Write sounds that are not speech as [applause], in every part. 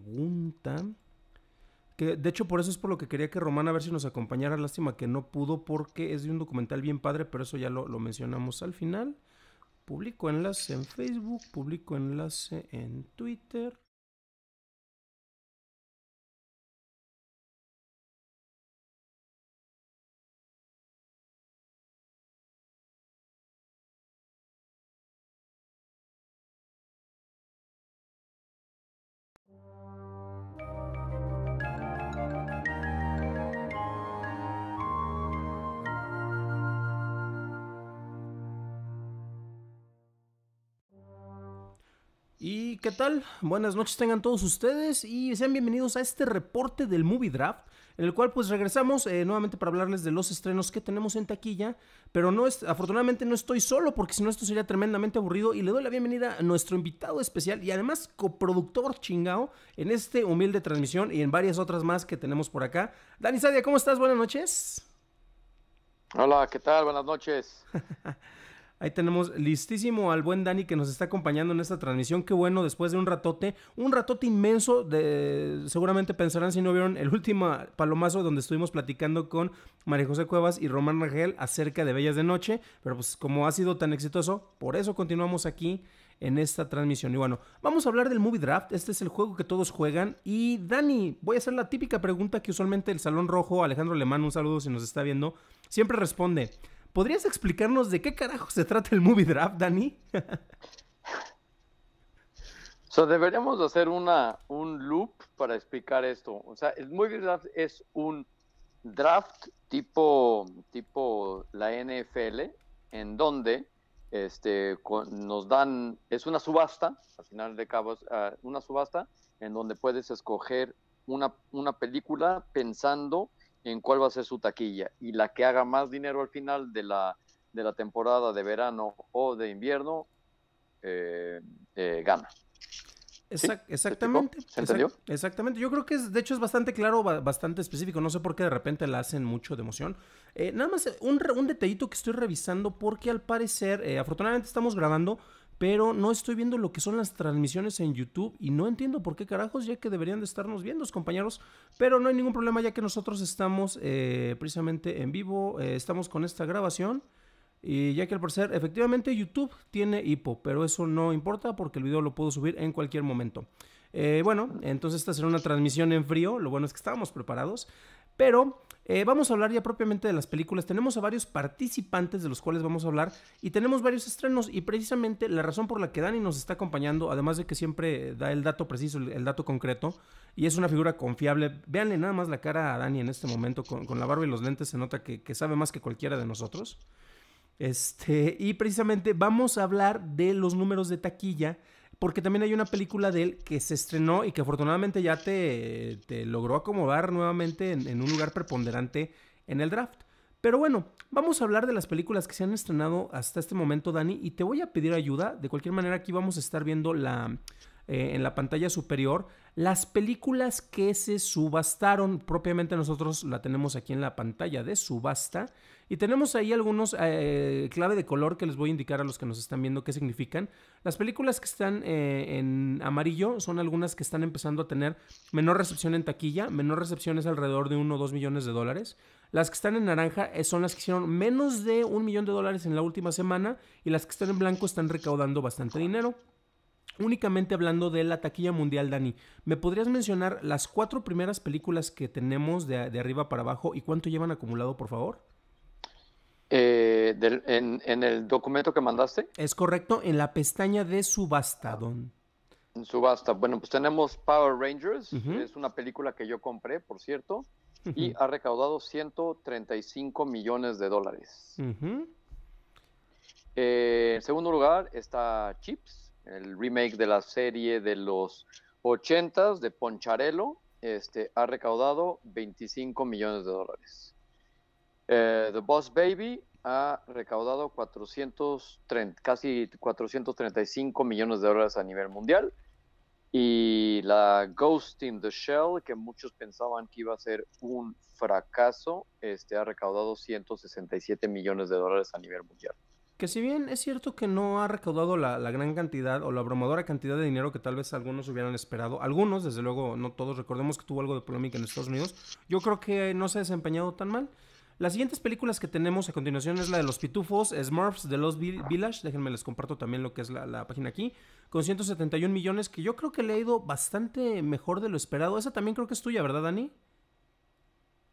pregunta. Que de hecho, por eso es por lo que quería que Román a ver si nos acompañara. Lástima que no pudo porque es de un documental bien padre, pero eso ya lo, lo mencionamos al final. Publico enlace en Facebook, publico enlace en Twitter. ¿qué tal? Buenas noches tengan todos ustedes y sean bienvenidos a este reporte del Movie Draft, en el cual pues regresamos eh, nuevamente para hablarles de los estrenos que tenemos en taquilla, pero no afortunadamente no estoy solo porque si no esto sería tremendamente aburrido y le doy la bienvenida a nuestro invitado especial y además coproductor chingao en este humilde transmisión y en varias otras más que tenemos por acá. Dani Sadia, ¿cómo estás? Buenas noches. Hola, ¿qué tal? Buenas noches. [laughs] Ahí tenemos listísimo al buen Dani que nos está acompañando en esta transmisión. Qué bueno, después de un ratote, un ratote inmenso. De, seguramente pensarán si no vieron el último palomazo donde estuvimos platicando con María José Cuevas y Román Rangel acerca de Bellas de Noche. Pero pues como ha sido tan exitoso, por eso continuamos aquí en esta transmisión. Y bueno, vamos a hablar del Movie Draft. Este es el juego que todos juegan. Y Dani, voy a hacer la típica pregunta que usualmente el Salón Rojo, Alejandro Alemán, un saludo si nos está viendo, siempre responde. ¿Podrías explicarnos de qué carajo se trata el movie draft, Dani? [laughs] so, deberíamos hacer una, un loop para explicar esto. O sea, el movie draft es un draft tipo, tipo la NFL, en donde este, nos dan, es una subasta, al final de cabo, ah, una subasta en donde puedes escoger una, una película pensando en cuál va a ser su taquilla. Y la que haga más dinero al final de la, de la temporada de verano o de invierno, eh, eh, gana. Exactamente. entendió? exactamente. Yo creo que es, de hecho es bastante claro, bastante específico. No sé por qué de repente la hacen mucho de emoción. Eh, nada más un, un, detallito que estoy revisando porque al parecer, afortunadamente estamos grabando pero no estoy viendo lo que son las transmisiones en YouTube y no entiendo por qué carajos, ya que deberían de estarnos viendo, compañeros, pero no hay ningún problema ya que nosotros estamos eh, precisamente en vivo, eh, estamos con esta grabación y ya que al parecer efectivamente YouTube tiene hipo, pero eso no importa porque el video lo puedo subir en cualquier momento. Eh, bueno, entonces esta será una transmisión en frío, lo bueno es que estábamos preparados. Pero eh, vamos a hablar ya propiamente de las películas. Tenemos a varios participantes de los cuales vamos a hablar y tenemos varios estrenos y precisamente la razón por la que Dani nos está acompañando, además de que siempre da el dato preciso, el dato concreto, y es una figura confiable. Véanle nada más la cara a Dani en este momento, con, la barba y los lentes se nota que, que, sabe más que cualquiera de nosotros. Este, y precisamente vamos a hablar de los números de taquilla porque también hay una película de él que se estrenó y que afortunadamente ya te, logró acomodar nuevamente en, en, un lugar preponderante en el draft. Pero bueno, vamos a hablar de las películas que se han estrenado hasta este momento, Dani, y te voy a pedir ayuda. De cualquier manera, aquí vamos a estar viendo la, eh, en la pantalla superior las películas que se subastaron. Propiamente nosotros la tenemos aquí en la pantalla de subasta. Y tenemos ahí algunos eh, clave de color que les voy a indicar a los que nos están viendo qué significan. Las películas que están eh, en amarillo son algunas que están empezando a tener menor recepción en taquilla. Menor recepción es alrededor de 1 o 2 millones de dólares. Las que están en naranja son las que hicieron menos de un millón de dólares en la última semana. Y las que están en blanco están recaudando bastante dinero. Únicamente hablando de la taquilla mundial, Dani, ¿me podrías mencionar las cuatro primeras películas que tenemos de, arriba para abajo y cuánto llevan acumulado, por favor? Eh, en, el documento que mandaste. Es correcto, en la pestaña de Subastadón. En Subasta. Bueno, pues tenemos Power Rangers, es una película que yo compré, por cierto, y ha recaudado 135 millones de dólares. Eh, en segundo lugar está Chips el remake de la serie de los 80 de Poncharello, este, ha recaudado 25 millones de dólares. Eh, the Boss Baby ha recaudado 430, casi 435 millones de dólares a nivel mundial. Y la Ghost in the Shell, que muchos pensaban que iba a ser un fracaso, este, ha recaudado 167 millones de dólares a nivel mundial que si bien es cierto que no ha recaudado la, gran cantidad o la abrumadora cantidad de dinero que tal vez algunos hubieran esperado, algunos, desde luego no todos, recordemos que tuvo algo de polémica en Estados Unidos, yo creo que no se ha desempeñado tan mal. Las siguientes películas que tenemos a continuación es la de los Pitufos, Smurfs de Lost Village, déjenme les comparto también lo que es la, página aquí, con 171 millones, que yo creo que le ha ido bastante mejor de lo esperado. Esa también creo que es tuya, ¿verdad, Dani?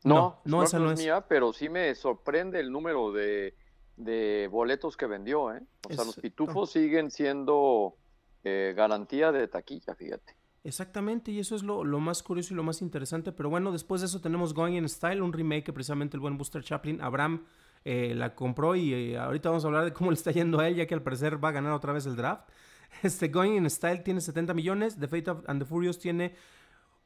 No, no, no esa no es mía, pero sí me sorprende el número de de boletos que vendió, ¿eh? O sea, los pitufos siguen siendo eh, garantía de taquilla, fíjate. Exactamente, y eso es lo, más curioso y lo más interesante. Pero bueno, después de eso tenemos Going in Style, un remake que precisamente el buen Booster Chaplin, Abraham, eh, la compró y eh, ahorita vamos a hablar de cómo le está yendo a él, ya que al parecer va a ganar otra vez el draft. [laughs] Este Going in Style tiene 70 millones, The Fate of, and the Furious tiene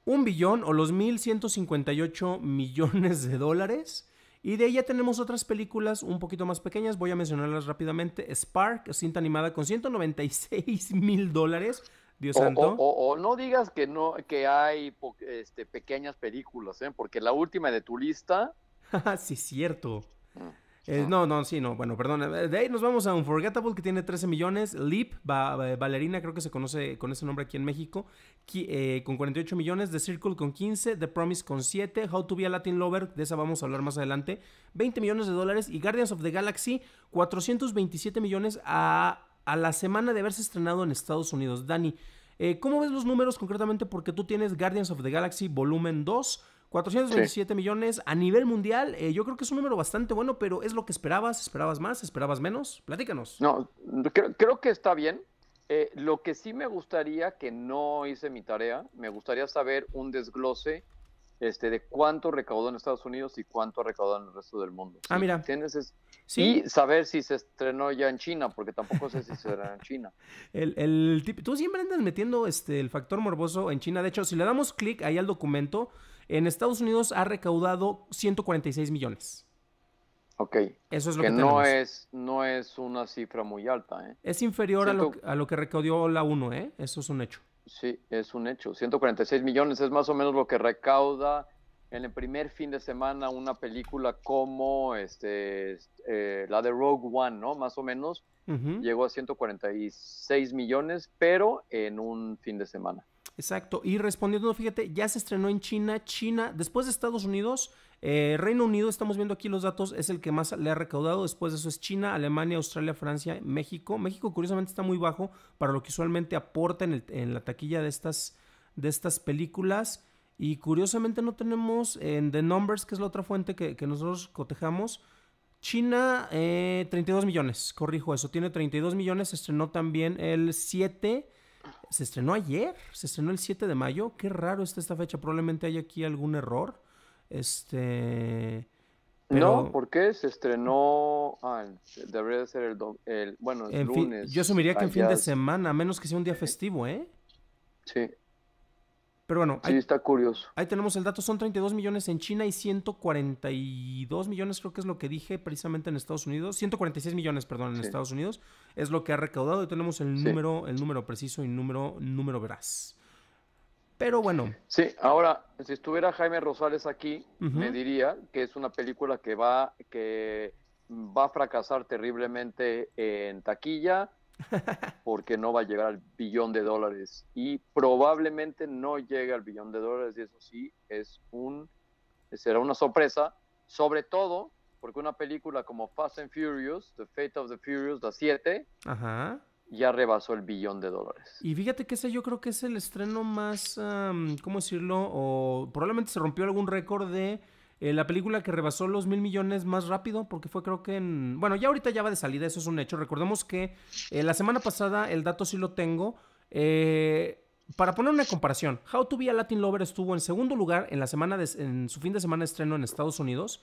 un billón o los 1.158 millones de dólares. Y de ella tenemos otras películas un poquito más pequeñas, voy a mencionarlas rápidamente. Spark, cinta animada con 196 [laughs] mil dólares. Dios santo. O, no digas que no que hay este, pequeñas películas, ¿eh? porque la última de tu lista. [laughs] sí, cierto. Mm. Eh, no. no, sí, no. Bueno, perdón. De ahí nos vamos a Unforgettable, que tiene 13 millones. Leap, Ballerina, creo que se conoce con ese nombre aquí en México, eh, con 48 millones. The Circle con 15. The Promise con 7. How to be a Latin Lover, de esa vamos a hablar más adelante. 20 millones de dólares. Y Guardians of the Galaxy, 427 millones a, a la semana de haberse estrenado en Estados Unidos. Dani, eh, ¿cómo ves los números concretamente? Porque tú tienes Guardians of the Galaxy volumen 2 427 millones a nivel mundial, eh, yo creo que es un número bastante bueno, pero ¿es lo que esperabas? ¿Esperabas más? ¿Esperabas menos? Platícanos. No, creo, que está bien. Eh, lo que sí me gustaría, que no hice mi tarea, me gustaría saber un desglose este, de cuánto recaudó en Estados Unidos y cuánto recaudó en el resto del mundo. Ah, mira. ¿Tienes sí. Y saber si se estrenó ya en China, porque tampoco sé si se estrenó en China. [laughs] El, el Tú siempre andas metiendo este, el factor morboso en China. De hecho, si le damos clic ahí al documento, en Estados Unidos ha recaudado 146 millones. Ok. Eso es lo que, que no es no es una cifra muy alta. ¿eh? Es inferior a, lo, que recaudó la 1, ¿eh? Eso es un hecho. Sí, es un hecho. 146 millones es más o menos lo que recauda en el primer fin de semana una película como este, eh, la de Rogue One, ¿no? Más o menos. Llegó a 146 millones, pero en un fin de semana. Exacto. Y respondiendo, fíjate, ya se estrenó en China. China, después de Estados Unidos, eh, Reino Unido, estamos viendo aquí los datos, es el que más le ha recaudado. Después de eso es China, Alemania, Australia, Francia, México. México, curiosamente, está muy bajo para lo que usualmente aporta en, la taquilla de estas, películas. Y curiosamente no tenemos en The Numbers, que es la otra fuente que, nosotros cotejamos. China, 32 eh, millones, corrijo eso, tiene 32 millones, estrenó también el 7 se estrenó ayer, se estrenó el 7 de mayo. Qué raro está esta fecha. Probablemente hay aquí algún error. Este. Pero... No, qué se estrenó. Ah, debería ser el, bueno, el en lunes. Yo asumiría que en fin de semana, a menos que sea un día festivo, ¿eh? Sí. Pero bueno, ahí, está curioso. Ahí tenemos el dato, son 32 millones en China y 142 millones, creo que es lo que dije precisamente en Estados Unidos, 146 millones, perdón, en Estados Unidos, es lo que ha recaudado y tenemos el número, el número preciso y número, número veraz. Pero bueno. Sí, ahora, si estuviera Jaime Rosales aquí, me diría que es una película que va, que va a fracasar terriblemente en taquilla, [laughs] porque no va a llegar al billón de dólares y probablemente no llegue al billón de dólares y eso sí es un será una sorpresa, sobre todo porque una película como Fast and Furious, The Fate of the Furious, la 7, ya rebasó el billón de dólares. Y fíjate que ese yo creo que es el estreno más, ¿cómo decirlo? O probablemente se rompió algún récord de eh, la película que rebasó los mil millones más rápido, porque fue creo que en... Bueno, ya ahorita ya va de salida, eso es un hecho. Recordemos que eh, la semana pasada, el dato sí lo tengo. Eh, para poner una comparación, How to Be a Latin Lover estuvo en segundo lugar en, la semana de, en su fin de semana de estreno en Estados Unidos,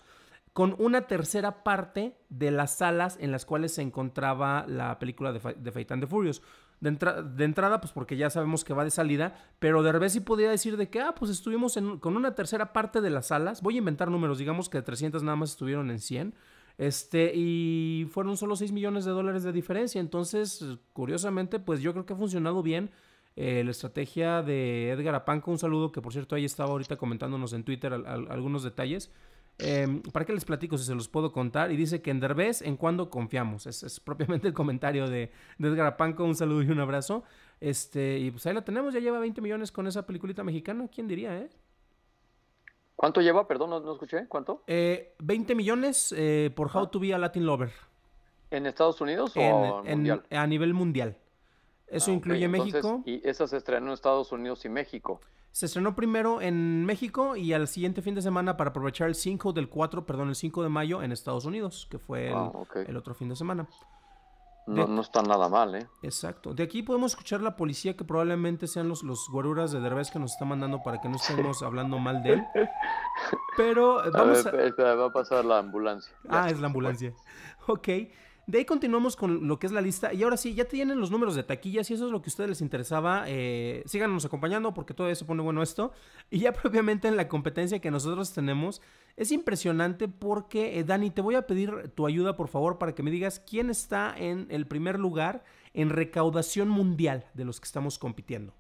con una tercera parte de las salas en las cuales se encontraba la película de, de Fate and the Furious de, de, entrada, pues porque ya sabemos que va de salida, pero de revés sí podría decir de que, ah, pues estuvimos en, con una tercera parte de las salas, voy a inventar números, digamos que de 300 nada más estuvieron en 100, este, y fueron solo 6 millones de dólares de diferencia, entonces, curiosamente, pues yo creo que ha funcionado bien eh, la estrategia de Edgar Apanco, un saludo que por cierto ahí estaba ahorita comentándonos en Twitter algunos detalles, Em, ¿Para qué les platico si se los puedo contar? Y dice que en Derbez, en cuando confiamos. Es, es propiamente el comentario de, Edgar Apanco. Un saludo y un abrazo. Este, y pues ahí la tenemos, ya lleva 20 millones con esa peliculita mexicana. ¿Quién diría, eh? ¿Cuánto lleva? Perdón, no, escuché. ¿Cuánto? 20 eh, millones eh, por How ah. to Be a Latin Lover. ¿En Estados Unidos o a nivel mundial. Eso ah, incluye México. Y esa se estrenó en Estados Unidos y México. Se estrenó primero en México y al siguiente fin de semana para aprovechar el 5 del 4, perdón, el 5 de mayo en Estados Unidos, que fue el, ah, otro fin de semana. No, no, está nada mal, ¿eh? Exacto. De aquí podemos escuchar la policía, que probablemente sean los, los guaruras de Derbez que nos está mandando para que no estemos hablando mal de él. [laughs] Pero eh, vamos a. Espera, va a pasar la ambulancia. Ah, es la ambulancia. Ok. De ahí continuamos con lo que es la lista. Y ahora sí, ya tienen los números de taquillas. Si eso es lo que a ustedes les interesaba, eh, síganos acompañando porque todavía se pone bueno esto. Y ya [laughs] propiamente en la competencia que nosotros tenemos, es impresionante porque, eh, Dani, te voy a pedir tu ayuda, por favor, para que me digas quién está en el primer lugar en recaudación mundial de los que estamos compitiendo.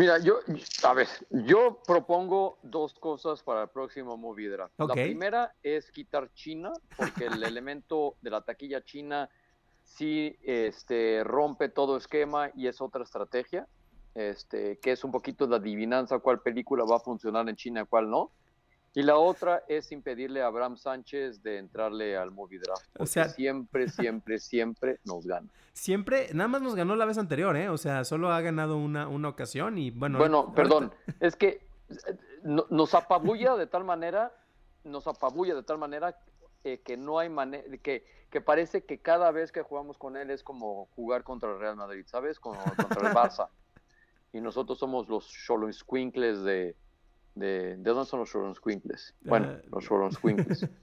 Mira, yo, a yo propongo dos cosas para el próximo Movie La primera es quitar China, porque el [laughs] elemento de la taquilla china sí este, rompe todo esquema y es otra estrategia, este, que es un poquito la adivinanza cuál película va a funcionar en China, y cuál no. Y la otra es impedirle a Abraham Sánchez de entrarle al movie O sea, siempre, siempre, siempre nos gana. Siempre, nada más nos ganó la vez anterior, ¿eh? O sea, solo ha ganado una, una ocasión y bueno. Bueno, perdón, [laughs] es que nos apabulla de tal manera, nos apabulla de tal manera eh, que no hay manera, que, que parece que cada vez que jugamos con él es como jugar contra el Real Madrid, ¿sabes? Con contra el Barça. [laughs] y nosotros somos los Squinkles de de, dónde son los squinkles Bueno, ah, los los squinkles [laughs]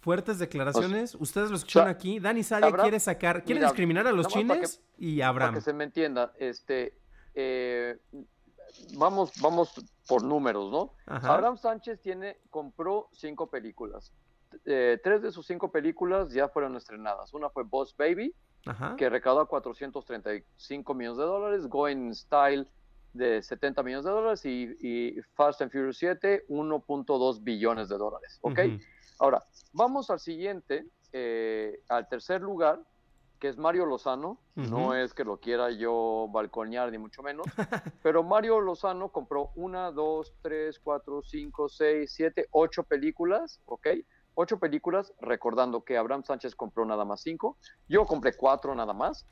Fuertes declaraciones. Pues, ustedes lo escucharon aquí. Dani Sadia quiere sacar, quiere discriminar a los chines y a Abraham. Para que se me entienda, este, eh, vamos, vamos por números, ¿no? Abraham Sánchez tiene, compró cinco películas. Eh, tres de sus cinco películas ya fueron estrenadas. Una fue Boss Baby, que recaudó 435 millones de dólares. Going Style de 70 millones de dólares y, Fast and Furious 7 1.2 billones de dólares. ¿Ok? Ahora, vamos al siguiente, eh, al tercer lugar, que es Mario Lozano. No es que lo quiera yo balconear, ni mucho menos. [laughs] pero Mario Lozano compró una, dos, tres, cuatro, cinco, seis, siete, ocho películas. ¿Ok? Ocho películas, recordando que Abraham Sánchez compró nada más cinco. Yo compré cuatro nada más.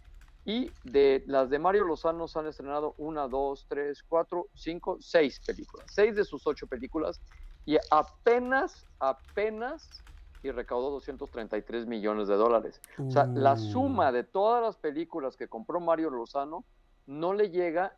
Y de las de Mario Lozano se han estrenado una, dos, tres, cuatro, cinco, seis películas. Seis de sus ocho películas. Y apenas, apenas, y recaudó 233 millones de dólares. O sea, la uh. suma de todas las películas que compró Mario Lozano no le llega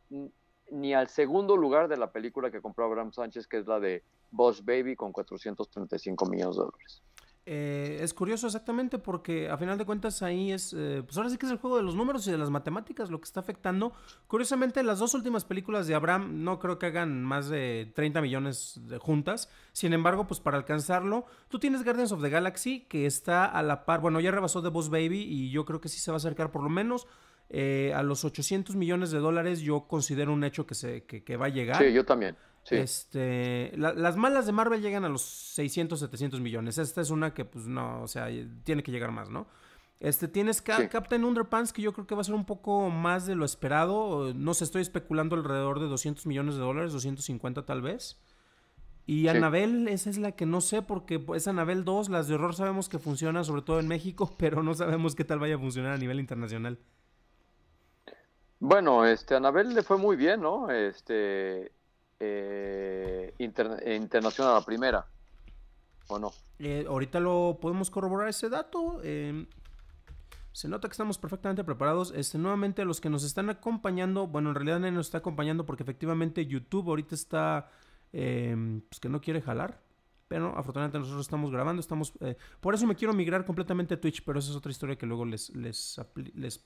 ni al segundo lugar de la película que compró Abraham Sánchez, que es la de Boss Baby con 435 millones de dólares. Eh, es curioso exactamente porque a final de cuentas ahí es, eh, pues ahora sí que es el juego de los números y de las matemáticas lo que está afectando. Curiosamente las dos últimas películas de Abraham no creo que hagan más de 30 millones de juntas. Sin embargo, pues para alcanzarlo, tú tienes Guardians of the Galaxy que está a la par, bueno ya rebasó The Boss Baby y yo creo que sí se va a acercar por lo menos. Eh, a los 800 millones de dólares yo considero un hecho que, se, que va a llegar. Sí, yo también. Este, las malas de Marvel llegan a los 600, 700 millones. Esta es una que, pues, no, o sea, tiene que llegar más, ¿no? Este, tienes Captain Underpants, que yo creo que va a ser un poco más de lo esperado. No sé, estoy especulando alrededor de 200 millones de dólares, 250 tal vez. Y Anabel, esa es la que no sé, porque es Anabel 2, las de horror sabemos que funciona, sobre todo en México, [laughs] pero no sabemos qué tal vaya a funcionar a nivel internacional. Bueno, este, Anabel le fue muy bien, ¿no? Este, eh, eh, internacional a la primera, ¿o no? Eh, ahorita lo podemos corroborar ese dato. Em, se nota que estamos perfectamente preparados. Este, nuevamente, los que nos están acompañando, bueno, en realidad nadie nos está acompañando porque efectivamente YouTube ahorita está, em, pues que no quiere jalar. Pero afortunadamente nosotros estamos grabando, estamos... Eh, por eso me quiero migrar completamente a Twitch, pero esa es otra historia que luego les, les,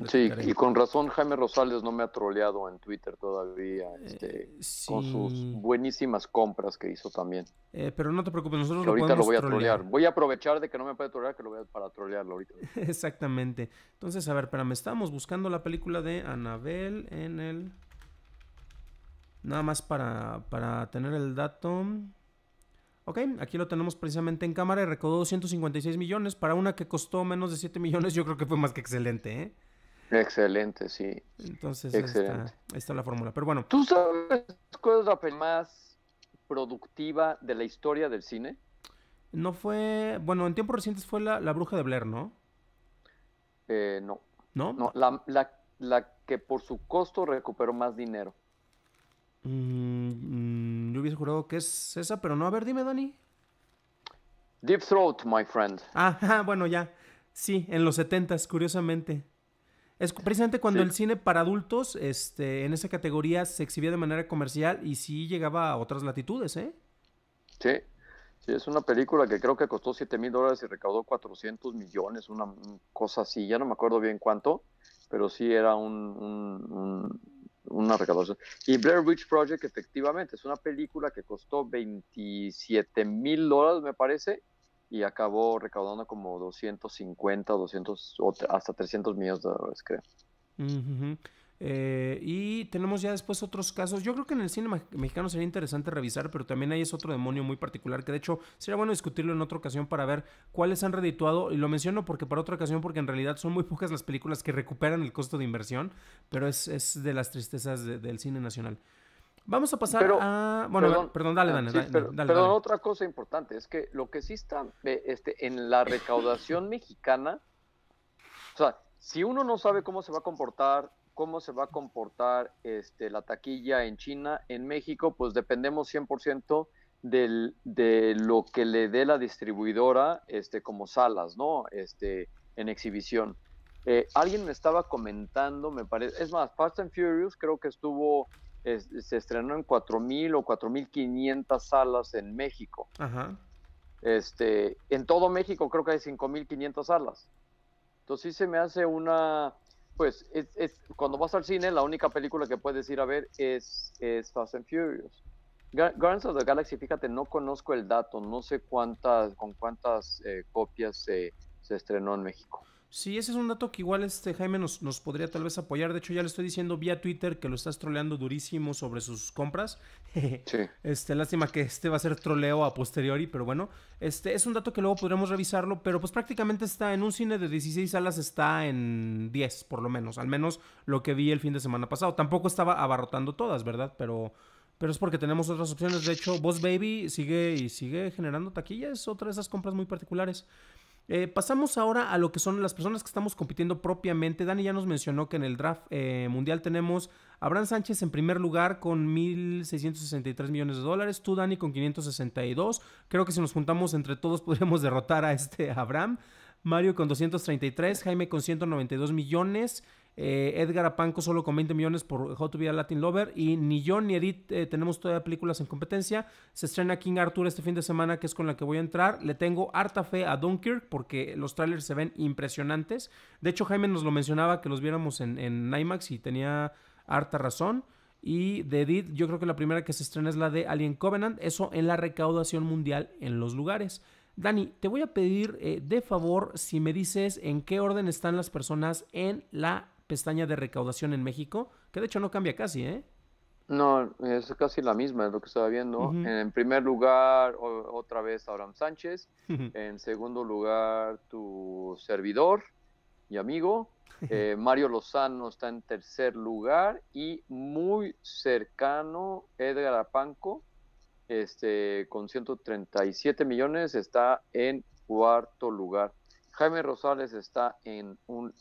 Sí, y con razón Jaime Rosales no me ha troleado en Twitter todavía, eh, este, con sus buenísimas compras que hizo también. Eh, pero no te preocupes, nosotros lo ahorita lo voy a trolear. Voy a aprovechar de que no me puede trolear, que lo voy a para trolearlo ahorita. [laughs] Exactamente. Entonces, a ver, me estamos buscando la película de Anabel en el... Nada más para, para tener el dato. Ok, aquí lo tenemos precisamente en cámara y recaudó 256 millones. Para una que costó menos de 7 millones, yo creo que fue más que excelente, ¿eh? Excelente, sí. Entonces, Excelente. Ahí, está, la fórmula. Pero bueno. ¿Tú sabes cuál es la película más productiva de la historia del cine? No fue. Bueno, en tiempos recientes fue La, Bruja de Blair, ¿no? Eh, no. ¿No? No, la que por su costo recuperó más dinero. Mm, mm, yo hubiese jurado que es esa, pero no. A ver, dime, Dani. Deep Throat, my friend. Ah, bueno, ya. Sí, en los setentas, curiosamente. Es precisamente cuando el cine para adultos, este, en esa categoría, se exhibía de manera comercial y sí llegaba a otras latitudes, ¿eh? Sí, sí, es una película que creo que costó 7 mil dólares y recaudó 400 millones, una cosa así, ya no me acuerdo bien cuánto, pero sí era un una recaudación. Y Blair Witch Project, efectivamente, es una película que costó 27 mil dólares, me parece, y acabó recaudando como 250, 200, hasta 300 millones de dólares, creo. Eh, y tenemos ya después otros casos. Yo creo que en el cine mexicano sería interesante revisar, pero también ahí es otro demonio muy particular que de hecho sería bueno discutirlo en otra ocasión para ver cuáles han redituado. Y lo menciono porque para otra ocasión, porque en realidad son muy [laughs] pocas las películas que recuperan el costo de inversión, pero es, de las tristezas del cine nacional. Vamos a pasar a... Bueno, perdón, dale, ah, dale, pero, otra cosa importante es que lo que sí está eh, este, en la recaudación mexicana, o sea, si uno no sabe cómo se va a comportar cómo se va a comportar este, la taquilla en China. En México, pues dependemos 100% de lo que le dé la distribuidora este, como salas, ¿no? Este, en exhibición. Eh, alguien me estaba comentando, me parece, es más, Fast and Furious creo que estuvo, se estrenó en 4.000 o 4.500 salas en México. Este, en todo México creo que hay 5.500 salas. Entonces sí se me hace una pues es, cuando vas al cine, la única película que puedes ir a ver es, Fast and Furious. Guardians of the Galaxy, fíjate, no conozco el dato, no sé cuántas, con cuántas eh, copias se estrenó en México. Sí, ese es un dato que igual este Jaime nos, nos, podría tal vez apoyar. De hecho, ya le estoy diciendo vía Twitter que lo estás troleando durísimo sobre sus compras. [laughs] Sí. Este, lástima que este va a ser troleo a posteriori, pero bueno, este es un dato que luego podremos revisarlo, pero pues prácticamente está en un cine de 16 salas está en 10 por lo menos, al menos lo que vi el fin de semana pasado. Tampoco estaba abarrotando todas, ¿verdad? Pero pero es porque tenemos otras opciones. De hecho, Boss Baby sigue y sigue generando taquillas, otra de esas compras muy particulares. Eh, pasamos ahora a lo que son las personas que estamos compitiendo propiamente. Dani ya nos mencionó que en el draft eh, mundial tenemos a Abraham Sánchez en primer lugar con 1.663 millones de dólares. Tú, Dani, con 562. Creo que si nos juntamos entre todos [laughs] podríamos derrotar a este Abraham. Mario con 233, Jaime con 192 millones, eh, Edgar Apanco solo con 20 millones por How to Be a Latin Lover. Y ni yo ni Edith eh, tenemos todavía películas en competencia. Se estrena King Arthur este fin de semana, que es con la que voy a entrar. Le tengo harta fe a Dunkirk porque los trailers se ven impresionantes. De hecho, Jaime nos lo mencionaba que los viéramos en, en IMAX y tenía harta razón. Y de Edith, yo creo que la primera que se estrena es la de Alien Covenant. Eso en la recaudación mundial en los lugares. Dani, te voy a pedir eh, de favor si me dices en qué orden están las personas en la pestaña de recaudación en México, que de hecho no cambia casi, ¿eh? No, es casi la misma, es lo que estaba viendo. En primer lugar, otra vez Abraham Sánchez. En segundo lugar, tu servidor y amigo. [laughs] Eh, Mario Lozano está en tercer lugar y muy cercano Edgar Apanco este, con 137 millones, está en cuarto lugar. Jaime Rosales está en un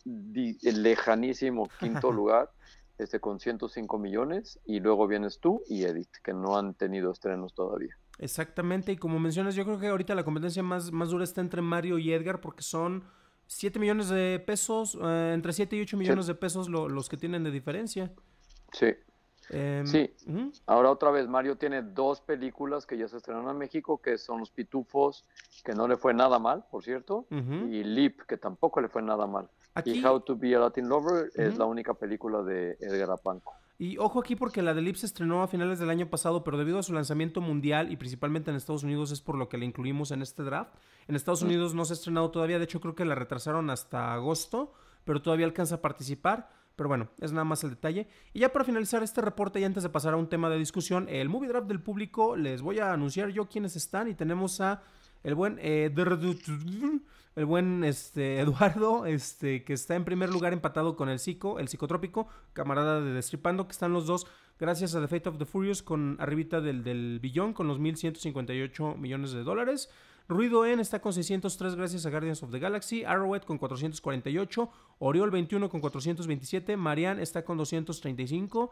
lejanísimo [laughs] quinto lugar, este, con 105 millones, y luego vienes tú y Edith, que no han tenido estrenos todavía. Exactamente, y como mencionas, yo creo que ahorita la competencia más, más dura está entre Mario y Edgar, porque son 7 millones de pesos, eh, entre 7 y 8 millones de pesos los que tienen de diferencia. Sí, Em, sí. Ahora otra vez, Mario tiene dos películas que ya se estrenaron en México, que son Los Pitufos, que no le fue nada mal, por cierto, y Lip, que tampoco le fue nada mal. Y How to Be a Latin Lover es la única película de Edgar Apanco. Y ojo aquí porque la de Lip se estrenó a finales del año pasado, pero debido a su lanzamiento mundial y principalmente en Estados Unidos es por lo que la incluimos en este draft. En Estados Unidos no se ha estrenado todavía, de hecho creo que la retrasaron hasta agosto, pero todavía alcanza a participar. Pero bueno, es nada más el detalle. Y ya para finalizar este reporte y antes de pasar a un tema de discusión, el movie draft del público, les voy a anunciar yo quiénes están y tenemos a el buen eh, el buen este, [laughs] Eduardo, este, que está en primer lugar empatado con el psico, el psicotrópico, camarada de Destripando, que están los dos, gracias a The Fate of the Furious, con arribita del, del billón, con los 1.158 millones de dólares. Ruido N está con 603 gracias a Guardians of the Galaxy, Arrowhead con 448, Oriol 21 con 427, Marianne está con 235,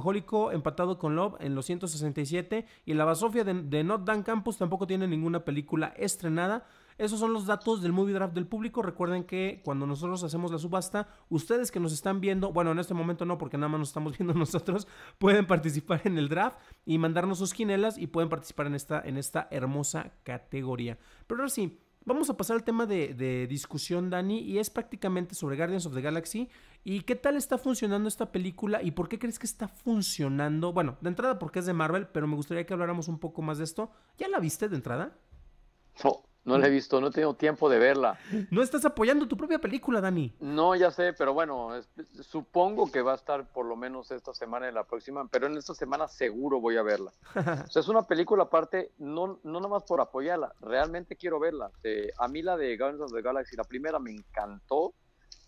Jólico empatado con Love en 267 y la Basofia de, Not Dan Campus tampoco tiene ninguna película estrenada. Esos son los datos del movie draft del público. Recuerden que cuando nosotros hacemos la subasta, ustedes que nos están viendo, bueno, en este momento no, porque nada más nos estamos [laughs] viendo nosotros, pueden participar en el draft y mandarnos sus quinelas y pueden participar en esta, en esta hermosa categoría. Pero ahora sí, Vamos a pasar al tema de, de, discusión, Dani, y es prácticamente sobre Guardians of the Galaxy. ¿Y qué tal está funcionando esta película y por qué crees que está funcionando? Bueno, de entrada porque es de Marvel, pero me gustaría que habláramos un poco más de esto. ¿Ya la viste de entrada? No. No la he visto, no he tenido tiempo de verla. No estás apoyando tu propia película, Dani. No, ya sé, pero bueno, supongo que va a estar por lo menos esta semana y la próxima, pero en esta semana seguro voy a verla. [laughs] o sea, es una película aparte, no, no nomás por apoyarla, realmente quiero verla. Eh, a mí la de Guardians of the Galaxy, la primera me encantó,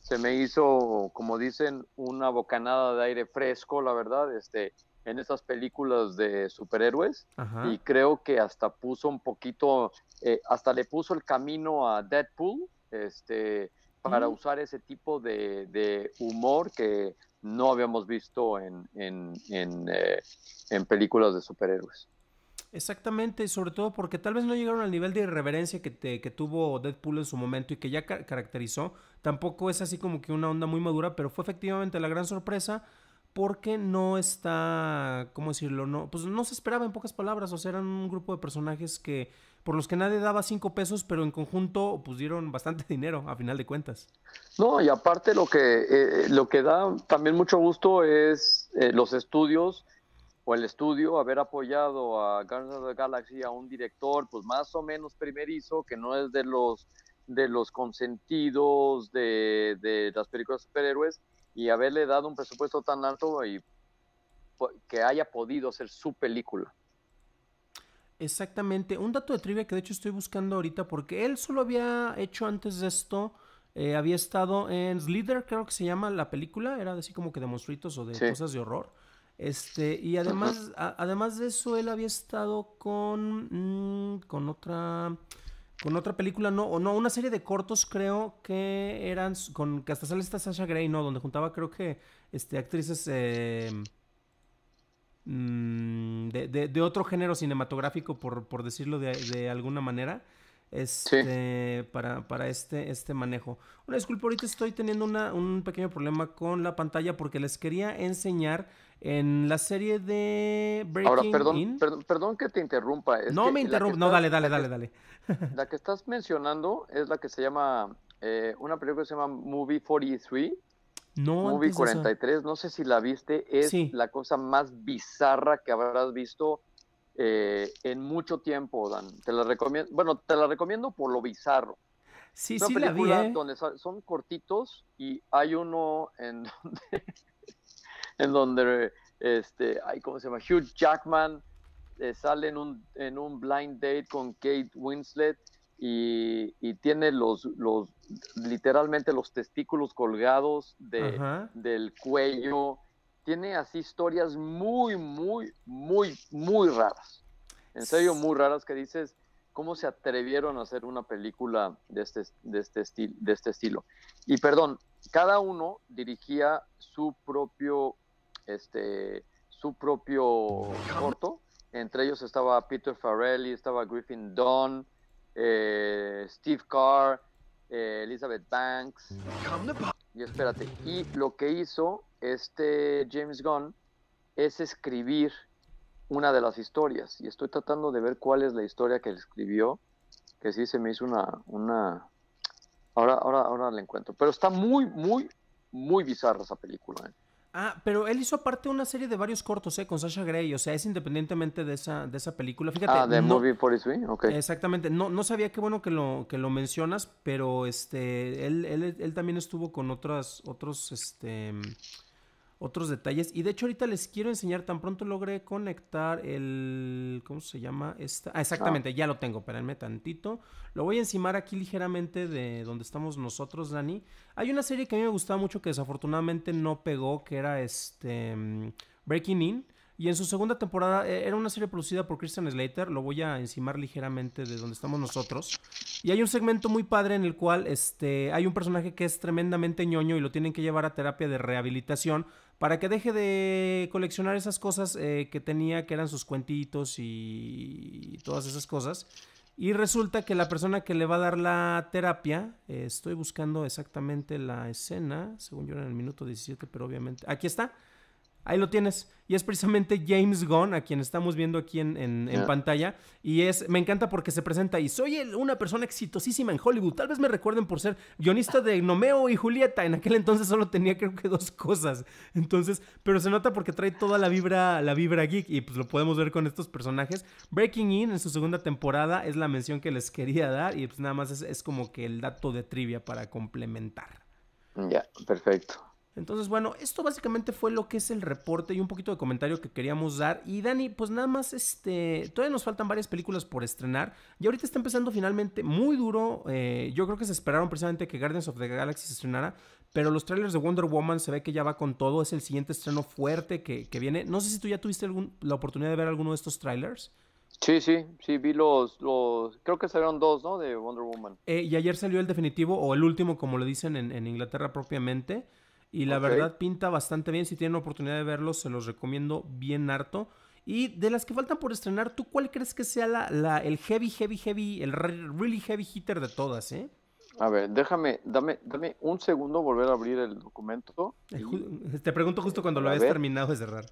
se me hizo, como dicen, una bocanada de aire fresco, la verdad, este, en esas películas de superhéroes y creo que hasta puso un poquito, eh, hasta le puso el camino a Deadpool este, para mm. usar ese tipo de, humor que no habíamos visto en, eh, en, películas de superhéroes. Exactamente, sobre todo porque tal vez no llegaron al nivel de irreverencia que, que tuvo Deadpool en su momento y que ya caracterizó. Tampoco es así como que una onda muy madura, pero fue efectivamente la gran sorpresa porque no está, ¿cómo decirlo? No, pues no se esperaba en pocas palabras, o sea, eran un grupo de personajes que por los que nadie daba cinco pesos, pero en conjunto pusieron bastante [laughs] dinero a final de cuentas. No, y aparte lo que eh, lo que da también mucho gusto es eh, los estudios o el estudio haber apoyado a Guardians of Galaxy a un director pues más o menos primerizo que no es de los de los consentidos de, de las películas superhéroes y haberle dado un presupuesto tan alto y que haya podido hacer su película. Exactamente. Un dato de trivia que de hecho estoy buscando ahorita porque él solo había hecho antes de esto. Eh, había estado en Slither, creo que se llama la película. Era así como que de monstruitos o de cosas de horror. Este, y además, además de eso, él había estado con. Mm, con otra. Con otra película, no, o no, una serie de cortos creo que eran con que hasta sale esta Sasha Grey, no, donde juntaba creo que este, actrices em, mm, de, de, otro género cinematográfico, por, por decirlo de, alguna manera, este, para, para, este, este manejo. Una disculpa, ahorita estoy teniendo una, un pequeño problema con la pantalla porque les quería enseñar en la serie de Breaking Ahora, perdón, perdón, perdón, que te interrumpa. no me interrumpa, no, dale, dale, dale, dale. [laughs] La que estás mencionando es la que se llama, eh, una película que se llama Movie 43. No, Movie 43, no sé si la viste, es la cosa más bizarra que habrás visto eh, en mucho tiempo, Dan. Te la recomiendo, bueno, te la recomiendo por lo bizarro. Sí, sí, la vi, ¿eh? donde son cortitos y hay uno en [laughs] donde en donde, este, ay, ¿cómo se llama? Hugh Jackman eh, sale en un, en un blind date con Kate Winslet y, tiene los, los, literalmente los testículos colgados de, del cuello. Tiene así historias muy, muy, muy, muy raras. En serio, muy raras que dices, ¿cómo se atrevieron a hacer una película de este, de este, de este estilo? Y perdón, cada uno dirigía su propio este, su propio corto. Entre ellos estaba Peter Farrelly, estaba Griffin Don, eh, Steve Carr, eh, Elizabeth Banks. Y espérate, y lo que hizo este James Gunn es escribir una de las historias. Y estoy tratando de ver cuál es la historia que él escribió, que sí se me hizo una... una... Ahora, ahora, ahora la encuentro. Pero está muy, muy, muy bizarra esa película. ¿eh? Ah, pero él hizo aparte una serie de varios cortos, ¿eh? Con Sasha Grey, o sea, es independientemente de esa, de esa película. Fíjate. Ah, de Movie 43, ok. Exactamente, no, no sabía qué bueno que lo, que lo mencionas, pero este, él, él, él también estuvo con otras, otros, este, otros detalles. Y de hecho ahorita les quiero enseñar, tan pronto logré conectar el... ¿Cómo se llama? Esta? Ah, exactamente, ah. ya lo tengo, espérenme tantito. Lo voy a encimar aquí ligeramente de donde estamos nosotros, Dani. Hay una serie que a mí me gustaba mucho que desafortunadamente no pegó, que era este... Mm, Breaking In. Y en su segunda temporada eh, era una serie producida por Christian Slater, lo voy a encimar ligeramente de donde estamos nosotros. Y hay un segmento muy padre en el cual este, hay un personaje que es tremendamente ñoño y lo tienen que llevar a terapia de rehabilitación para que deje de coleccionar esas cosas eh, que tenía, que eran sus cuentitos y todas esas cosas. Y resulta que la persona que le va a dar la terapia, eh, estoy buscando exactamente la escena, según yo era en el minuto 17, pero obviamente... Aquí está. Ahí lo tienes. Y es precisamente James Gunn, a quien estamos viendo aquí en, pantalla. Y es, me encanta porque se presenta y soy una persona exitosísima en Hollywood. Tal vez me recuerden por ser guionista de Nomeo y Julieta. En aquel entonces solo tenía creo que dos cosas. Entonces, pero se nota porque trae toda la vibra, la vibra geek. Y pues lo podemos ver con estos personajes. Breaking In en su segunda temporada es la mención que les quería dar. Y pues nada más es, como que el dato de trivia para complementar. Ya, perfecto. Entonces, bueno, esto básicamente fue lo que es el reporte y un poquito de comentario que queríamos dar. Y Dani, pues nada más, este, todavía nos faltan varias películas por estrenar. Y ahorita está empezando finalmente muy duro. Eh, yo creo que se esperaron precisamente que Guardians of the Galaxy se estrenara. Pero los trailers de Wonder Woman se ve que ya va con todo. Es el siguiente estreno fuerte que, viene. No sé si tú ya tuviste la oportunidad de ver alguno de estos trailers. Sí, sí, sí, vi los, los, creo que salieron dos, ¿no? De Wonder Woman. Eh, y ayer salió el definitivo, o el último, como lo dicen en Inglaterra propiamente. Y la verdad pinta bastante bien. Si tienen oportunidad de verlos, se los recomiendo bien harto. Y de las que faltan por estrenar, ¿tú cuál crees que sea la, el heavy, heavy, heavy, el really heavy hitter de todas, eh? A ver, déjame, dame, dame un segundo volver a abrir el documento. Eh, eh, te pregunto justo cuando lo hayas terminado de cerrar.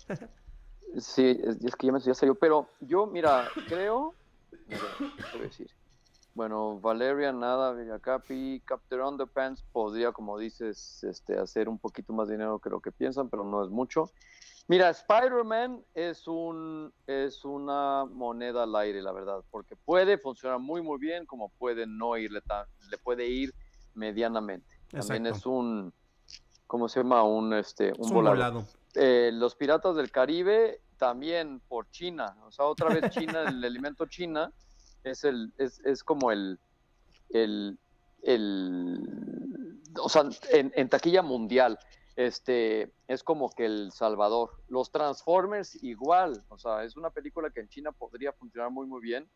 sí, es, que ya me salió, pero yo, mira, [laughs] creo, decir, bueno, Valeria, Nada, Villacapi, eh, Captain Pants, podría, como dices, este, hacer un poquito más dinero que lo que piensan, pero no es mucho. Mira, Spider-Man es, un, es una moneda al aire, la verdad, porque puede funcionar muy, muy bien, como puede no irle tan, le puede ir medianamente. También es un, ¿cómo se llama? Un, este, un, volado. Eh, los Piratas del Caribe también por China, o sea, otra vez [laughs] China, el elemento China es, el, es, es como el, el, o sea, en, taquilla mundial, este, es como que El Salvador. Los Transformers igual, o sea, es una película que en China podría funcionar muy, muy bien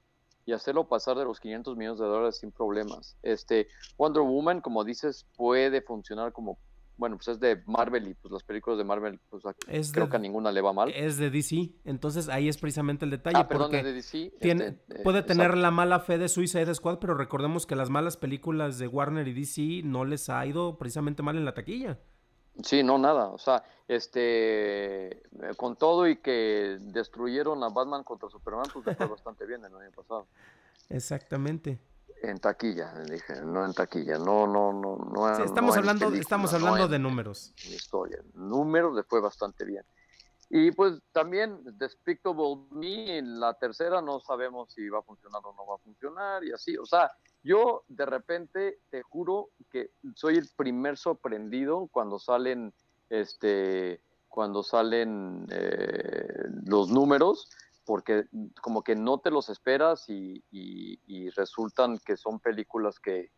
y hacerlo pasar de los 500 millones de dólares sin problemas. Este, Wonder Woman, como dices, puede funcionar como bueno, pues es de Marvel y pues las películas de Marvel, pues creo que a ninguna le va mal. Es de DC, entonces ahí es precisamente el detalle. Ah, perdón, de DC. Este, eh, puede tener la mala fe de Suicide Squad, pero recordemos que las malas películas de Warner y DC no les ha ido precisamente mal en la taquilla. Sí, no, nada. O sea, este, eh, con todo y que destruyeron a Batman contra Superman, pues fue [laughs] bastante bien el año pasado. Exactamente. En taquilla, dije, no en taquilla, no, no, no, estamos hablando, estamos hablando de números. historia, números le fue bastante bien. Y pues también Despicable Me, en la tercera no sabemos si va a funcionar o no va a funcionar y así. O sea, yo de repente te juro que soy el primer sorprendido cuando salen, este, cuando salen eh, los números porque como que no te los esperas y, resultan que son películas que,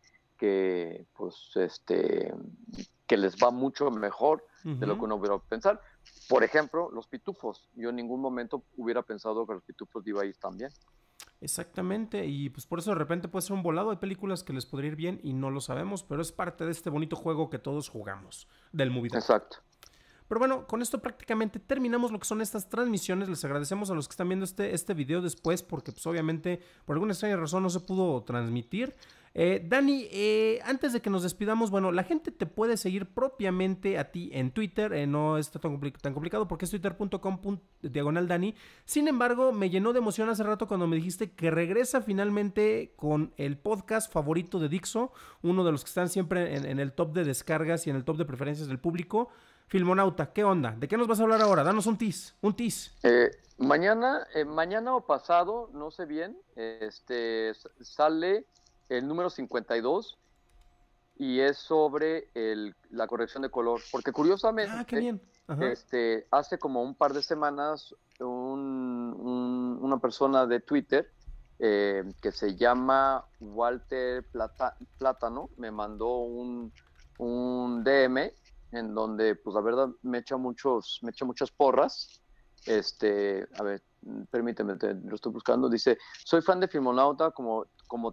pues, este, que les va mucho mejor de lo que uno hubiera pensado. Por ejemplo, los pitufos. Yo en ningún momento hubiera pensado que los pitufos iba a ir tan bien. Exactamente, y pues por eso de repente puede ser un volado. de películas que les podría ir bien y no lo sabemos, pero es parte de este bonito juego que todos jugamos, del movie. Exacto. Pero bueno, con esto prácticamente terminamos lo que son estas transmisiones. Les agradecemos a los que están viendo este, este video después porque pues obviamente por alguna extraña razón no se pudo transmitir. Eh, Dani, eh, antes de que nos despidamos, bueno, la gente te puede seguir propiamente a ti en Twitter, eh, no está tan, tan, complicado porque es twitter.com diagonal Dani. Sin embargo, me llenó de emoción hace rato cuando me dijiste que regresa finalmente con el podcast favorito de Dixo, uno de los que están siempre en el top de descargas y en el top de preferencias del público. Filmonauta, ¿qué onda? ¿De qué nos vas a hablar ahora? Danos un tis, un tis. Eh, mañana, eh, mañana o pasado, no sé bien, este, sale el número 52 y es sobre la corrección de color. Porque curiosamente, ah, Este, hace como un par de semanas, una persona de Twitter eh, que se llama Walter Plátano me mandó un, un DM en donde, pues la verdad, me echa, muchos, me echa muchas porras. Este, a ver, permíteme, lo estoy buscando. Dice, soy fan de Filmonauta como,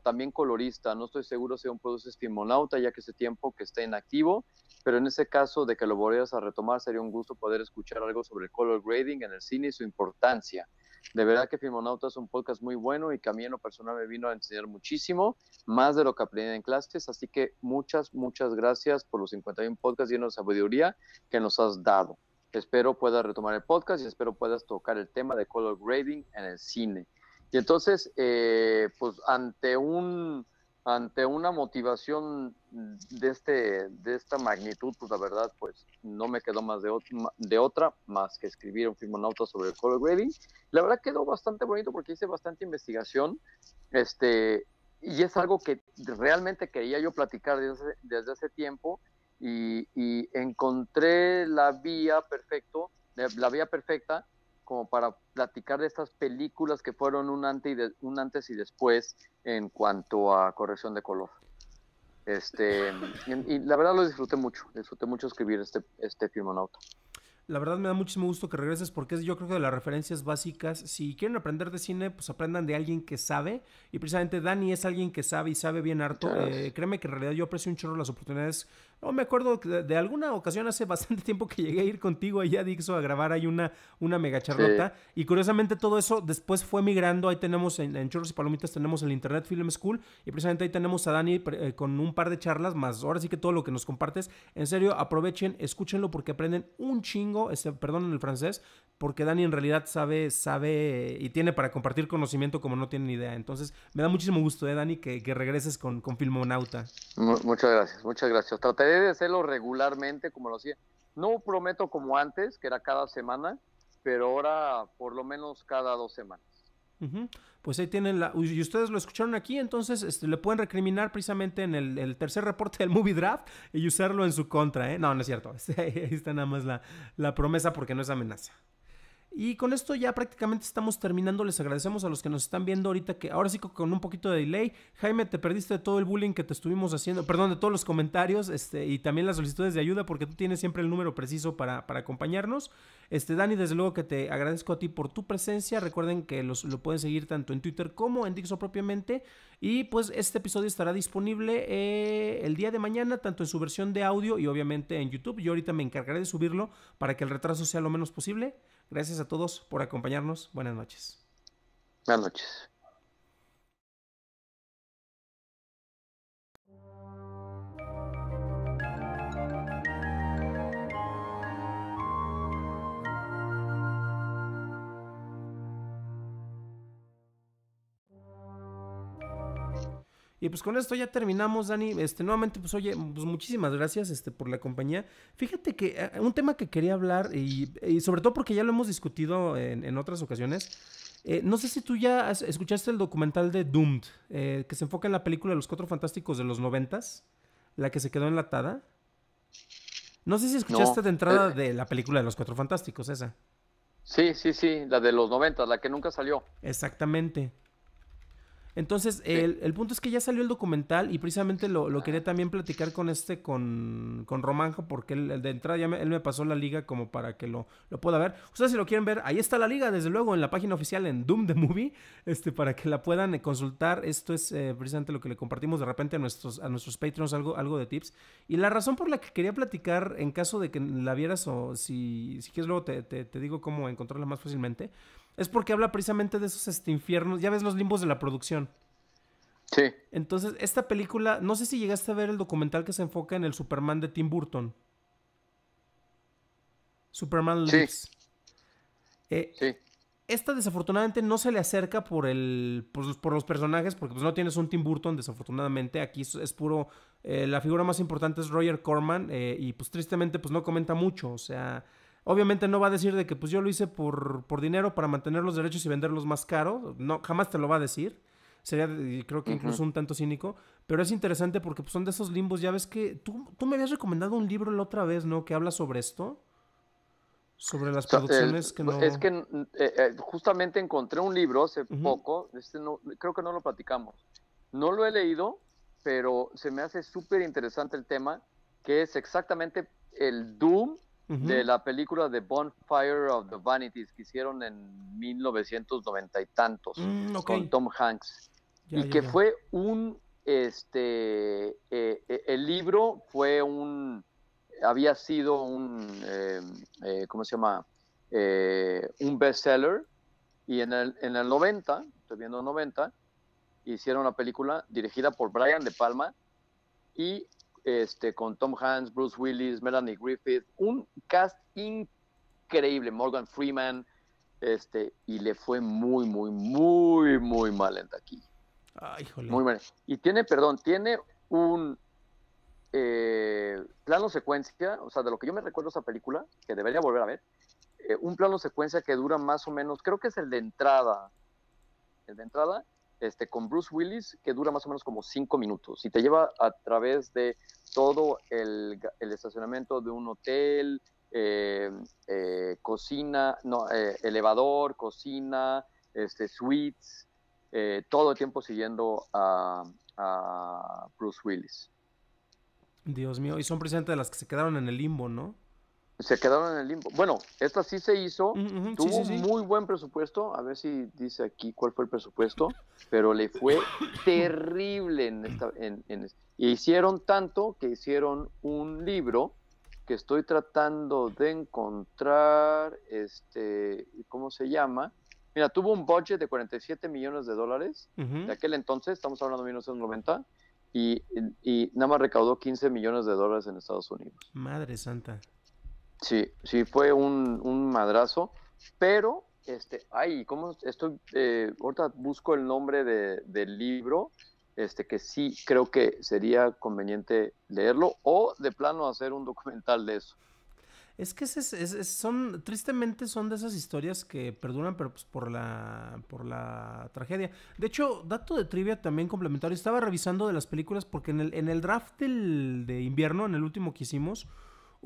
también colorista. No estoy seguro si aún produces Filmonauta, ya que ese tiempo que está inactivo, pero en ese caso de que lo volvieras a retomar, sería un gusto poder escuchar algo sobre el color grading en el cine y su importancia. De verdad que Filmonauta es un podcast muy bueno y que a mí en lo personal me vino a enseñar muchísimo, más de lo que aprendí en clases. Así que muchas, muchas gracias por los 51 podcasts llenos de sabiduría que nos has dado. Espero puedas retomar el podcast y espero puedas tocar el tema de color grading en el cine. Y entonces, eh, pues ante un ante una motivación de, este, de esta magnitud, pues la verdad, pues no me quedó más de, de otra más que escribir un filmonauta sobre el color grading. La verdad quedó bastante bonito porque hice bastante investigación, este, y es algo que realmente quería yo platicar desde, desde hace tiempo y, y encontré la vía perfecto, la vía perfecta como para platicar de estas películas que fueron un, antes y un antes y después en cuanto a corrección de color. Este, y, la verdad lo disfruté mucho, disfruté mucho escribir este, este filmonauta. La verdad me da muchísimo gusto que regreses porque es yo creo que de las referencias básicas, si quieren aprender de cine, pues aprendan de alguien que sabe. Y precisamente Dani es alguien que sabe y sabe bien harto. Eh, créeme que en realidad yo aprecio un chorro las oportunidades. No oh, me acuerdo de, alguna ocasión hace bastante [laughs] tiempo que llegué a ir contigo allá a Dixo a grabar ahí una, una mega charlota. Y curiosamente todo eso después fue migrando. Ahí tenemos en, Chorros y Palomitas tenemos el Internet Film School. Y precisamente ahí tenemos a Dani eh, con un par de charlas más. Ahora sí que todo lo que nos compartes. En serio, aprovechen, escúchenlo porque aprenden un chingo este, perdón, en el francés, porque Dani en realidad sabe, sabe y tiene para compartir conocimiento como no tiene ni idea. Entonces, me da muchísimo gusto, de eh, Dani, que, que regreses con, con Filmonauta. Muchas gracias, muchas gracias. Trataré de hacerlo regularmente como lo hacía. No prometo como antes, que era cada semana, pero ahora por lo menos cada dos semanas. Pues ahí tienen la... Y ustedes lo escucharon aquí, entonces este, le pueden recriminar precisamente en el, tercer reporte del Movie Draft y usarlo en su contra, ¿eh? No, no es cierto. [laughs] Este, ahí está nada más la promesa porque no es amenaza. Y con esto ya prácticamente estamos terminando. Les agradecemos a los que nos están viendo ahorita que ahora sí con un poquito de delay. Jaime, te perdiste todo el bullying que te estuvimos haciendo, perdón, de todos los comentarios este, y también las solicitudes de ayuda porque tú tienes siempre el número preciso para, para acompañarnos. Este, Dani, desde luego que te agradezco a ti por tu presencia. Recuerden que los, lo pueden seguir tanto en Twitter como en Dixo propiamente. Y pues este episodio estará disponible eh, el día de mañana, tanto en su versión de audio y obviamente en YouTube. Yo ahorita me encargaré de subirlo para que el retraso sea lo menos posible. Gracias a todos por acompañarnos. Buenas noches. Buenas noches. Y pues con esto ya terminamos, Dani. Este, nuevamente, pues oye, pues muchísimas gracias este, por la compañía. Fíjate que eh, un tema que quería hablar, y, sobre todo porque ya lo hemos discutido en, otras ocasiones, eh, no sé si tú ya escuchaste el documental de Doomed, eh, que se enfoca en la película de Los Cuatro Fantásticos de los noventas, la que se quedó enlatada. No sé si escuchaste de entrada de la película de Los Cuatro Fantásticos, esa. Sí, sí, sí, la de los noventas, la que nunca salió. Exactamente. Entonces, el, el, punto es que ya salió el documental y precisamente lo, lo quería también platicar con este, con, con Romanjo, porque él, de entrada ya me, él me pasó la liga como para que lo, lo pueda ver. Ustedes si lo quieren ver, ahí está la liga, desde luego, en la página oficial en Doom the Movie, este, para que la puedan eh, consultar. Esto es eh, precisamente lo que le compartimos de repente a nuestros, a nuestros Patreons, algo, algo de tips. Y la razón por la que quería platicar, en caso de que la vieras o si, si quieres luego te, te digo cómo encontrarla más fácilmente, es porque habla precisamente de esos este, infiernos. Ya ves los limbos de la producción. Sí. Entonces, esta película, no sé si llegaste a ver el documental que se enfoca en el Superman de Tim Burton. Superman Lives. Eh, sí. Esta desafortunadamente no se le acerca por el. Pues, por, los personajes, porque pues, no tienes un Tim Burton, desafortunadamente. Aquí es, puro. Eh, la figura más importante es Roger Corman. Eh, y pues tristemente, pues no comenta mucho. O sea. Obviamente no va a decir de que pues yo lo hice por, por dinero para mantener los derechos y venderlos más caro. No, jamás te lo va a decir. Sería, creo que incluso un tanto cínico. Pero es interesante porque pues, son de esos limbos. Ya ves que tú, me habías recomendado un libro la otra vez, ¿no? Que habla sobre esto. Sobre las producciones que no. Es que eh, eh, justamente encontré un libro hace poco. Este no, creo que no lo platicamos. No lo he leído, pero se me hace súper interesante el tema, que es exactamente el Doom de la película The Bonfire of the Vanities que hicieron en 1990 y tantos mm, con Tom Hanks. y que fue un, este, eh, eh, el libro fue un, había sido un, eh, ¿cómo se llama? un bestseller. Y en el, en el 90, estoy viendo 90, hicieron una película dirigida por Brian De Palma y este, con Tom Hanks, Bruce Willis, Melanie Griffith, un cast increíble, Morgan Freeman, este, y le fue muy, muy, muy, muy mal en taquilla. Ay, ah, Muy mal. Y tiene, perdón, tiene un eh, plano secuencia, o sea, de lo que yo me recuerdo esa película, que debería volver a ver, eh, un plano secuencia que dura más o menos, creo que es el de entrada, el de entrada, este, con Bruce Willis que dura más o menos como cinco minutos y te lleva a través de todo el, estacionamiento de un hotel, eh, eh, cocina, no, eh, elevador, cocina, este, suites, todo el tiempo siguiendo a, Bruce Willis. Dios mío, y son precisamente de las que se quedaron en el limbo, ¿no? se quedaron en el limbo. Bueno, esta sí se hizo, tuvo un muy buen presupuesto, a ver si dice aquí cuál fue el presupuesto, pero le fue [coughs] terrible en esta... En, hicieron tanto que hicieron un libro que estoy tratando de encontrar, este, ¿cómo se llama? Mira, tuvo un budget de 47 millones de dólares de aquel entonces, estamos hablando de 1990, y, y nada más recaudó 15 millones de dólares en Estados Unidos. Madre santa. Sí, sí, fue un, madrazo, pero, este, ay, ¿cómo esto, Eh, ahorita busco el nombre de, del libro, este, que sí creo que sería conveniente leerlo o de plano hacer un documental de eso. Es que es, son, tristemente son de esas historias que perduran pero pues, por, la, por la tragedia. De hecho, dato de trivia también complementario, estaba revisando de las películas porque en el, en el draft del, de invierno, en el último que hicimos,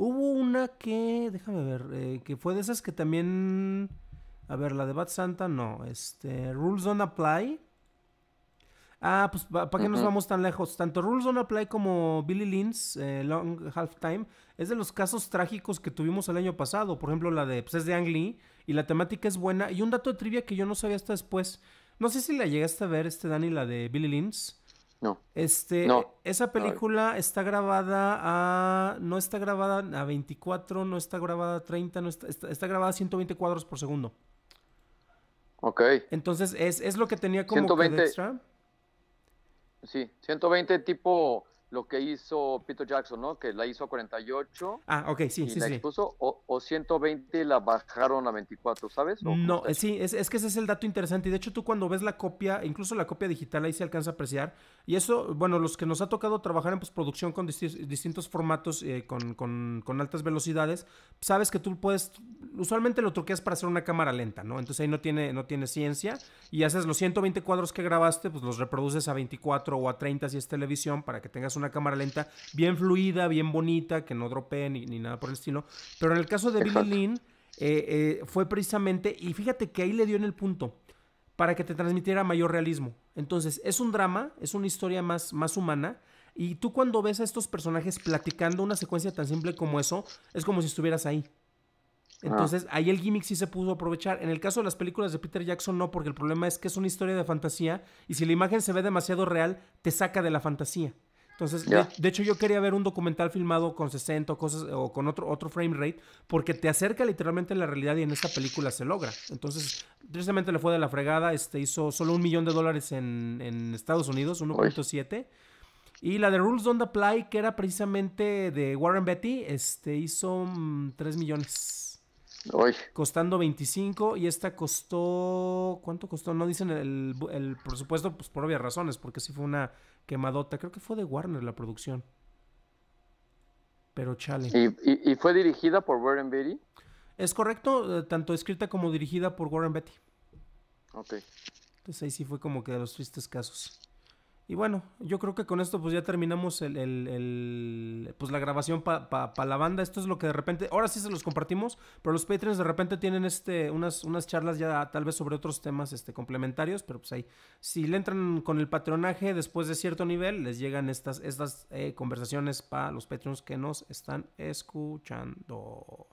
Hubo una que, déjame ver, eh, que fue de esas que también... A ver, la de Bad Santa, no. Este, Rules Don't Apply. Ah, pues ¿para qué nos vamos tan lejos? Tanto Rules Don't Apply como Billy Lynn's eh, Long Long Time es de los casos trágicos que tuvimos el año pasado. Por ejemplo, la de, pues es de Ang Lee y la temática es buena. Y un dato de trivia que yo no sabía hasta después. No sé si la llegaste a ver, este Dani, la de Billy Lynn's. No. Este, esa película está grabada a. No está grabada a 24, no está grabada a 30, no está, grabada a 120 cuadros por segundo. Ok. Entonces, es, lo que tenía como 120, Sí, 120 tipo lo que hizo Peter Jackson, ¿no? Que la hizo a 48. Ah, ok, sí, y sí, la sí. Expuso, o, 120 la bajaron a 24, ¿sabes? no, sí, es, que ese es el dato interesante. Y de hecho, tú cuando ves la copia, incluso la copia digital, ahí se alcanza a apreciar. Y eso, bueno, los que nos ha tocado trabajar en postproducción con distintos formatos, eh, con, con, altas velocidades, sabes que tú puedes, usualmente lo truqueas para hacer una cámara lenta, ¿no? Entonces ahí no tiene, no tiene ciencia. Y haces los 120 cuadros que grabaste, pues los reproduces a 24 o a 30 si es televisión, para que tengas una cámara lenta bien fluida, bien bonita, que no dropee ni, nada por el estilo. Pero en el caso de Billy Lynn, eh, eh, fue precisamente, y fíjate que ahí le dio en el punto, para que te transmitiera mayor realismo. Entonces, es un drama, es una historia más, más humana. Y tú cuando ves a estos personajes platicando una secuencia tan simple como eso, es como si estuvieras ahí. Ah. Entonces, ahí el gimmick sí se pudo aprovechar. En el caso de las películas de Peter Jackson, no, porque el problema es que es una historia de fantasía y si la imagen se ve demasiado real, te saca de la fantasía. Entonces, de, hecho, yo quería ver un documental filmado con 60 cosas o con otro, otro frame rate, porque te acerca literalmente a la realidad y en esta película se logra. Entonces, tristemente le fue de la fregada, este hizo solo un millón de dólares en, Estados Unidos, 1.7. Y la de Rules Don't Apply, que era precisamente de Warren Betty, este hizo 3 mm, millones. Uy. Costando 25 y esta costó... ¿Cuánto costó? No dicen el, el presupuesto, pues por obvias razones, porque sí fue una quemadota. Creo que fue de Warner la producción. Pero chale. ¿Y, fue dirigida por Warren Beatty? Es correcto, eh, tanto escrita como dirigida por Warren Beatty. Ok. Entonces ahí sí fue como que de los tristes casos. Y bueno, yo creo que con esto pues ya terminamos el, pues la grabación para pa, la banda. Esto es lo que de repente, ahora sí se los compartimos, pero los Patreons de repente tienen este, unas, unas charlas ya tal vez sobre otros temas este, complementarios, pero pues ahí, si le entran con el patronaje después de cierto nivel, les llegan estas, estas eh, conversaciones para los Patreons que nos están escuchando.